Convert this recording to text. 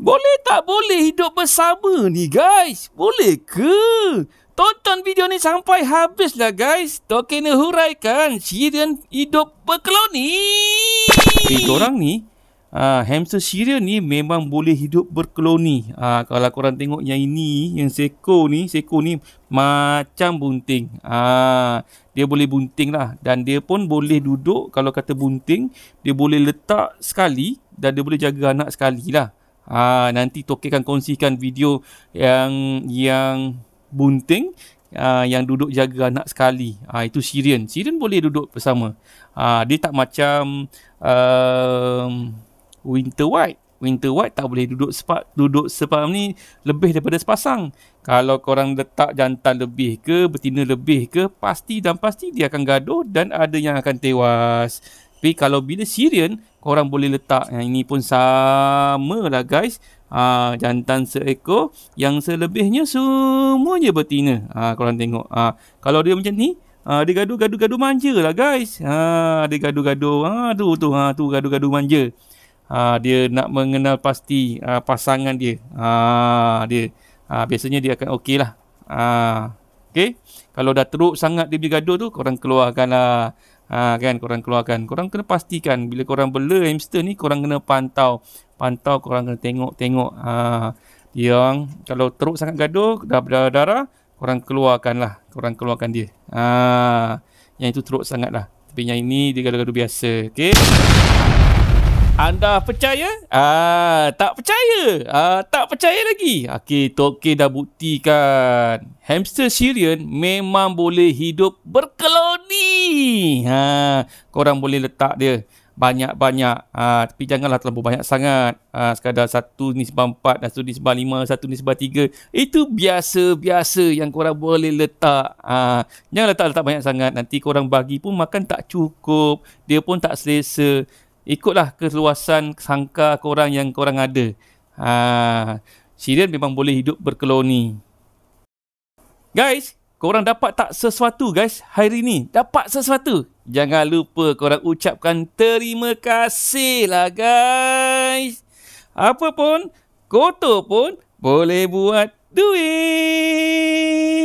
Boleh tak boleh hidup bersama ni guys? Boleh ke? Tonton video ni sampai habislah guys. Token huraikan Syrian hidup berkeloni. Okay, korang ni, uh, hamster Syrian ni memang boleh hidup berkeloni. Uh, ah, kalau korang tengok yang ini, yang seko ni, seko ni macam bunting. Uh, dia boleh bunting lah. Dan dia pun boleh duduk, kalau kata bunting, dia boleh letak sekali dan dia boleh jaga anak sekali lah. Ah uh, nanti Toki akan kongsikan video yang yang bunting uh, yang duduk jaga anak sekali. Ah uh, itu Sirian. Sirian boleh duduk bersama. Ah uh, dia tak macam uh, Winter White. Winter White tak boleh duduk sepak duduk sepak ni lebih daripada sepasang. Kalau orang letak jantan lebih ke, betina lebih ke, pasti dan pasti dia akan gaduh dan ada yang akan tewas. Tapi kalau bila Syrian, korang boleh letak yang ini pun sama lah guys. Ha, jantan seekor yang selebihnya semuanya betina. Ha, korang tengok. Ha, kalau dia macam ni, ha, dia gaduh-gaduh-gaduh manja lah guys. Ha, dia gaduh-gaduh. Ha, tu tu, ha, tu gaduh-gaduh manja. Ha, dia nak mengenal pasti ha, pasangan dia. Ha, dia ha, biasanya dia akan okey lah. Ha, okay? Kalau dah teruk sangat dia bergaduh tu, korang keluarkan lah ha, kan korang keluarkan korang kena pastikan bila korang bela hamster ni korang kena pantau pantau korang kena tengok tengok ha, yang kalau teruk sangat gaduh dah berdarah darah korang keluarkan lah korang keluarkan dia ha, yang itu teruk sangat lah tapi yang ini dia gaduh-gaduh biasa Okay. Anda percaya? Ah, tak percaya. Ah, tak percaya lagi. Okey, Tok K dah buktikan. Hamster Syrian memang boleh hidup berkoloni. Ha, korang boleh letak dia banyak-banyak. Ah, tapi janganlah terlalu banyak sangat. Ah, sekadar satu nisbah empat, satu nisbah lima, satu nisbah tiga. Itu biasa-biasa yang korang boleh letak. Ah, jangan letak-letak banyak sangat. Nanti korang bagi pun makan tak cukup. Dia pun tak selesa ikutlah keluasan sangka korang yang korang ada. Ha, Sirian memang boleh hidup berkeloni. Guys, korang dapat tak sesuatu guys hari ni? Dapat sesuatu? Jangan lupa korang ucapkan terima kasih lah guys. Apapun, kotor pun boleh buat duit.